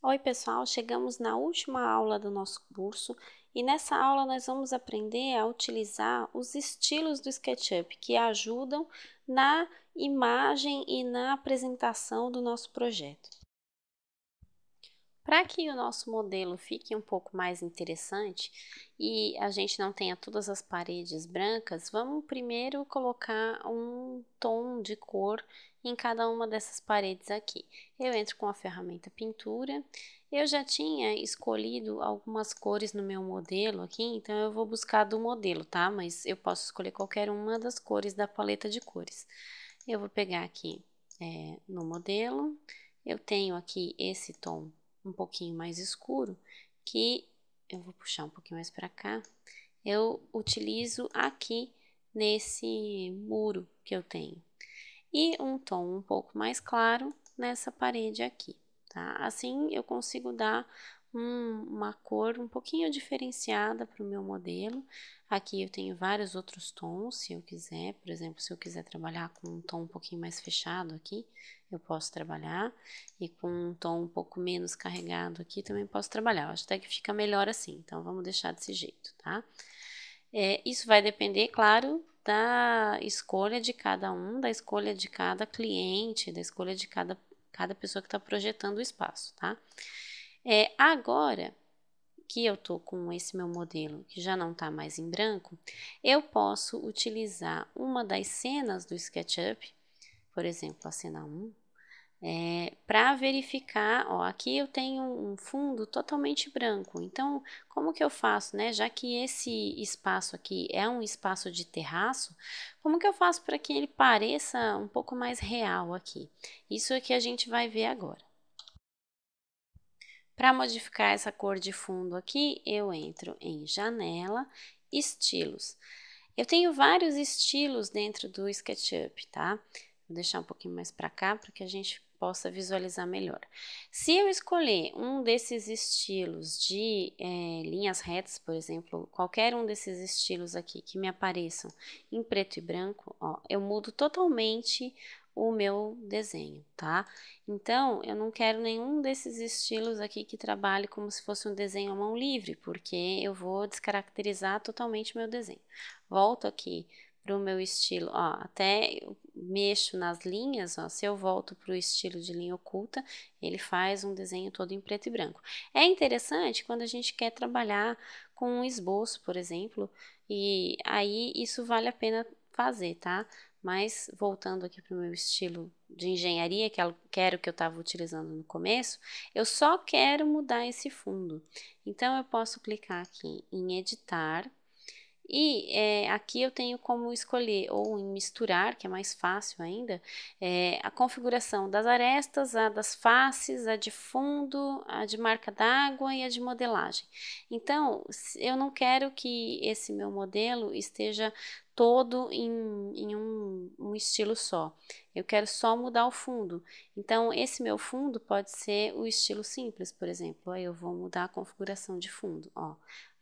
Oi, pessoal! Chegamos na última aula do nosso curso e nessa aula nós vamos aprender a utilizar os estilos do SketchUp que ajudam na imagem e na apresentação do nosso projeto. Para que o nosso modelo fique um pouco mais interessante e a gente não tenha todas as paredes brancas, vamos primeiro colocar um tom de cor em cada uma dessas paredes aqui. Eu entro com a ferramenta pintura, eu já tinha escolhido algumas cores no meu modelo aqui, então eu vou buscar do modelo, tá? Mas eu posso escolher qualquer uma das cores da paleta de cores. Eu vou pegar aqui é, no modelo, eu tenho aqui esse tom um pouquinho mais escuro, que eu vou puxar um pouquinho mais para cá, eu utilizo aqui nesse muro que eu tenho. E um tom um pouco mais claro nessa parede aqui, tá? Assim eu consigo dar um, uma cor um pouquinho diferenciada para o meu modelo. Aqui eu tenho vários outros tons, se eu quiser, por exemplo, se eu quiser trabalhar com um tom um pouquinho mais fechado aqui, eu posso trabalhar, e com um tom um pouco menos carregado aqui também posso trabalhar, eu acho até que fica melhor assim, então vamos deixar desse jeito, tá? É, isso vai depender, claro, da escolha de cada um, da escolha de cada cliente, da escolha de cada, cada pessoa que está projetando o espaço, tá? É, agora que eu tô com esse meu modelo que já não tá mais em branco, eu posso utilizar uma das cenas do SketchUp, por exemplo, a cena 1, é, para verificar, ó, aqui eu tenho um fundo totalmente branco, então como que eu faço, né? Já que esse espaço aqui é um espaço de terraço, como que eu faço para que ele pareça um pouco mais real aqui? Isso é que a gente vai ver agora. Para modificar essa cor de fundo aqui, eu entro em janela, estilos. Eu tenho vários estilos dentro do SketchUp, tá? Vou deixar um pouquinho mais para cá para que a gente possa visualizar melhor. Se eu escolher um desses estilos de é, linhas retas, por exemplo, qualquer um desses estilos aqui que me apareçam em preto e branco, ó, eu mudo totalmente o meu desenho, tá? Então, eu não quero nenhum desses estilos aqui que trabalhe como se fosse um desenho à mão livre, porque eu vou descaracterizar totalmente o meu desenho. Volto aqui para o meu estilo, ó, até mexo nas linhas, ó, se eu volto para o estilo de linha oculta, ele faz um desenho todo em preto e branco. É interessante quando a gente quer trabalhar com um esboço, por exemplo, e aí isso vale a pena fazer, tá? Mas voltando aqui para o meu estilo de engenharia, que é era o que eu estava utilizando no começo, eu só quero mudar esse fundo. Então eu posso clicar aqui em editar e é, aqui eu tenho como escolher ou em misturar, que é mais fácil ainda, é, a configuração das arestas, a das faces, a de fundo, a de marca d'água e a de modelagem. Então, eu não quero que esse meu modelo esteja todo em, em um, um, estilo só. Eu quero só mudar o fundo. Então, esse meu fundo pode ser o estilo simples, por exemplo. Aí eu vou mudar a configuração de fundo. Ó,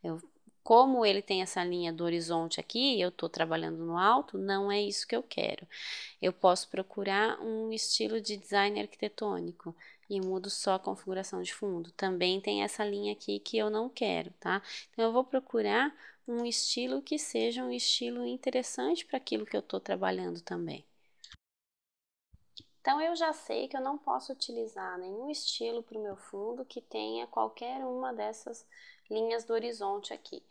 eu como ele tem essa linha do horizonte aqui, eu estou trabalhando no alto, não é isso que eu quero. Eu posso procurar um estilo de design arquitetônico e mudo só a configuração de fundo. Também tem essa linha aqui que eu não quero, tá? Então, eu vou procurar um estilo que seja um estilo interessante para aquilo que eu estou trabalhando também. Então, eu já sei que eu não posso utilizar nenhum estilo para o meu fundo que tenha qualquer uma dessas linhas do horizonte aqui.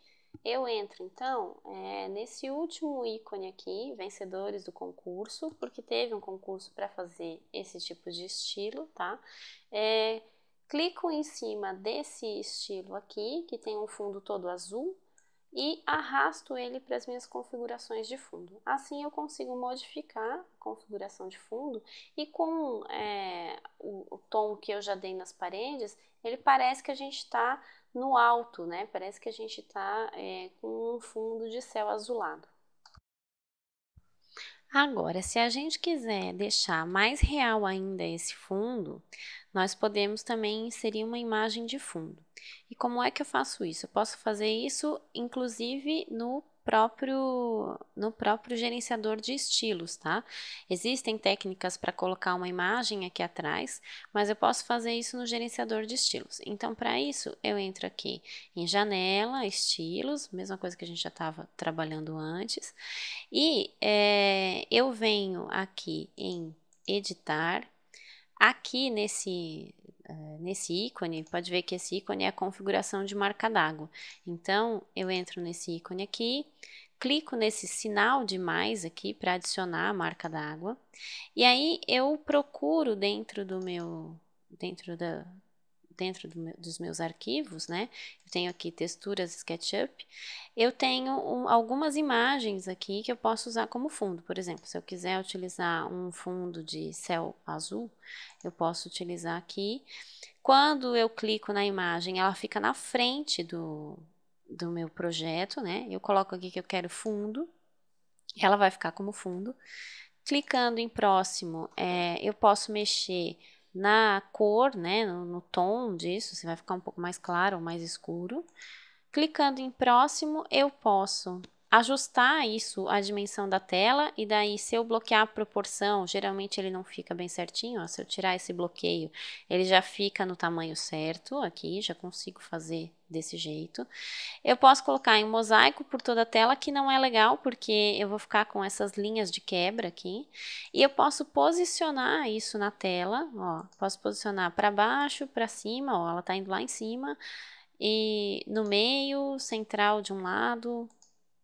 Eu entro então é, nesse último ícone aqui, vencedores do concurso, porque teve um concurso para fazer esse tipo de estilo, tá? É, clico em cima desse estilo aqui, que tem um fundo todo azul, e arrasto ele para as minhas configurações de fundo. Assim eu consigo modificar a configuração de fundo e com é, o, o, tom que eu já dei nas paredes, ele parece que a gente está no alto, né? Parece que a gente está é, com um fundo de céu azulado. Agora, se a gente quiser deixar mais real ainda esse fundo, nós podemos também inserir uma imagem de fundo. E como é que eu faço isso? Eu posso fazer isso, inclusive, no próprio no próprio gerenciador de estilos, tá? Existem técnicas para colocar uma imagem aqui atrás, mas eu posso fazer isso no gerenciador de estilos. Então, para isso, eu entro aqui em janela, estilos, mesma coisa que a gente já estava trabalhando antes, e é, eu venho aqui em editar, aqui nesse eh, nesse ícone, pode ver que esse ícone é a configuração de marca d'água. Então, eu entro nesse ícone aqui, clico nesse sinal de mais aqui para adicionar a marca d'água. E aí eu procuro dentro do meu dentro da, dentro do meu, dos meus arquivos, né? Eu tenho aqui texturas SketchUp. Eu tenho um, algumas imagens aqui que eu posso usar como fundo. Por exemplo, se eu quiser utilizar um fundo de céu azul, eu posso utilizar aqui. Quando eu clico na imagem, ela fica na frente do, do meu projeto, né? Eu coloco aqui que eu quero fundo, ela vai ficar como fundo. Clicando em próximo, é, eu posso mexer na cor, né, no, no tom disso, se assim, vai ficar um pouco mais claro ou mais escuro. Clicando em próximo, eu posso ajustar isso à dimensão da tela e daí se eu bloquear a proporção, geralmente ele não fica bem certinho, ó, se eu tirar esse bloqueio, ele já fica no tamanho certo aqui, já consigo fazer desse jeito. Eu posso colocar em mosaico por toda a tela, que não é legal, porque eu vou ficar com essas linhas de quebra aqui. E eu posso posicionar isso na tela, ó, posso posicionar para baixo, para cima, ó, ela tá indo lá em cima, e no meio, central de um lado,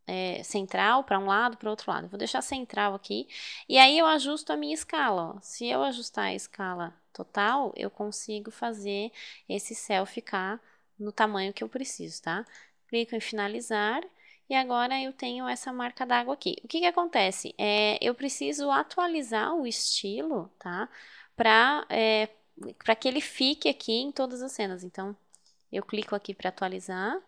é, central para um lado, para o outro lado. Vou deixar central aqui. E aí eu ajusto a minha escala. Ó. Se eu ajustar a escala total, eu consigo fazer esse céu ficar no tamanho que eu preciso, tá? Clico em finalizar. E agora eu tenho essa marca d'água aqui. O que que acontece? É, eu preciso atualizar o estilo, tá? Para é, para que ele fique aqui em todas as cenas. Então, eu clico aqui para atualizar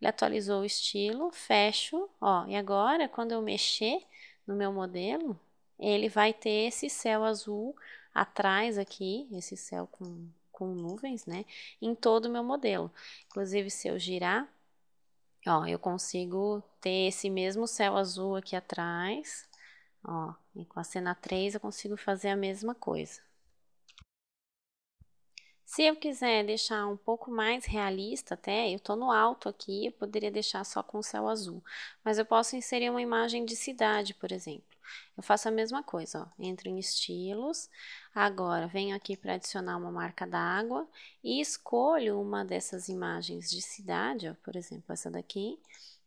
ele atualizou o estilo, fecho, ó, e agora quando eu mexer no meu modelo, ele vai ter esse céu azul atrás aqui, esse céu com, com nuvens, né, em todo o meu modelo. Inclusive, se eu girar, ó, eu consigo ter esse mesmo céu azul aqui atrás, ó, e com a cena 3 eu consigo fazer a mesma coisa. Se eu quiser deixar um pouco mais realista até, eu estou no alto aqui, eu poderia deixar só com o céu azul, mas eu posso inserir uma imagem de cidade, por exemplo. Eu faço a mesma coisa, ó. entro em estilos, agora venho aqui para adicionar uma marca d'água e escolho uma dessas imagens de cidade, ó, por exemplo, essa daqui,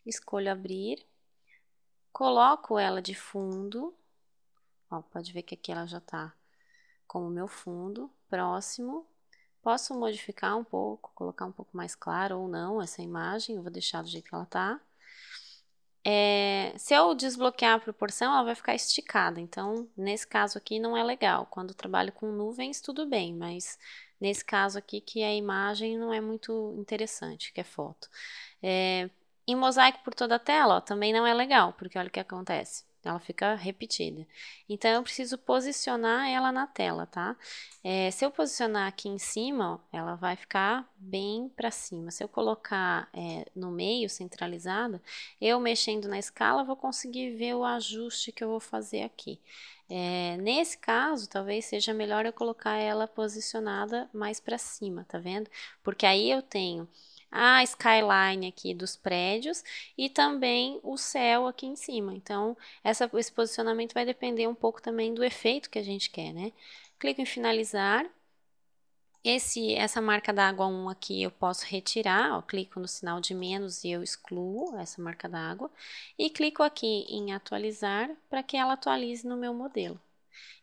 escolho abrir, coloco ela de fundo, ó, pode ver que aqui ela já está como meu fundo, próximo, Posso modificar um pouco, colocar um pouco mais claro ou não essa imagem, eu vou deixar do jeito que ela tá. É, se eu desbloquear a proporção, ela vai ficar esticada, então nesse caso aqui não é legal. Quando trabalho com nuvens, tudo bem, mas nesse caso aqui que a imagem não é muito interessante, que é foto. É, em mosaico por toda a tela, ó, também não é legal, porque olha o que acontece. Ela fica repetida. Então, eu preciso posicionar ela na tela, tá? É, se eu posicionar aqui em cima, ó, ela vai ficar bem para cima. Se eu colocar é, no meio, centralizada, eu mexendo na escala, vou conseguir ver o ajuste que eu vou fazer aqui. É, nesse caso, talvez seja melhor eu colocar ela posicionada mais para cima, tá vendo? Porque aí eu tenho a skyline aqui dos prédios e também o céu aqui em cima. Então, essa, esse posicionamento vai depender um pouco também do efeito que a gente quer, né? Clico em finalizar. Esse, essa marca d'água 1 aqui eu posso retirar, ó, clico no sinal de menos e eu excluo essa marca d'água. E clico aqui em atualizar para que ela atualize no meu modelo.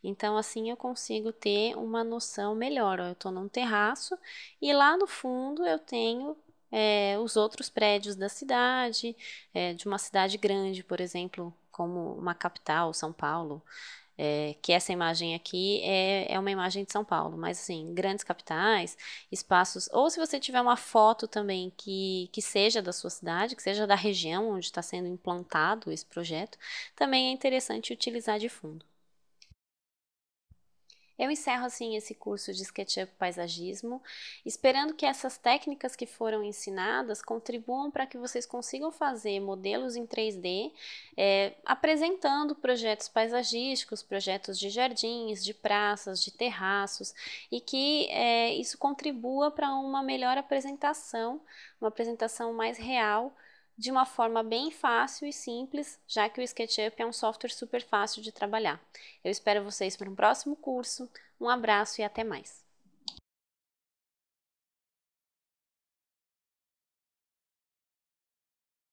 Então, assim eu consigo ter uma noção melhor. Ó, eu estou num terraço e lá no fundo eu tenho é, os outros prédios da cidade, é, de uma cidade grande, por exemplo, como uma capital, São Paulo. É, que essa imagem aqui é, é uma imagem de São Paulo, mas assim, grandes capitais, espaços. Ou se você tiver uma foto também que, que seja da sua cidade, que seja da região onde está sendo implantado esse projeto, também é interessante utilizar de fundo. Eu encerro assim esse curso de SketchUp Paisagismo, esperando que essas técnicas que foram ensinadas contribuam para que vocês consigam fazer modelos em 3D, é, eh, apresentando projetos paisagísticos, projetos de jardins, de praças, de terraços, e que é, isso contribua para uma melhor apresentação, uma apresentação mais real de uma forma bem fácil e simples, já que o SketchUp é um software super fácil de trabalhar. Eu espero vocês para um próximo curso, um abraço e até mais!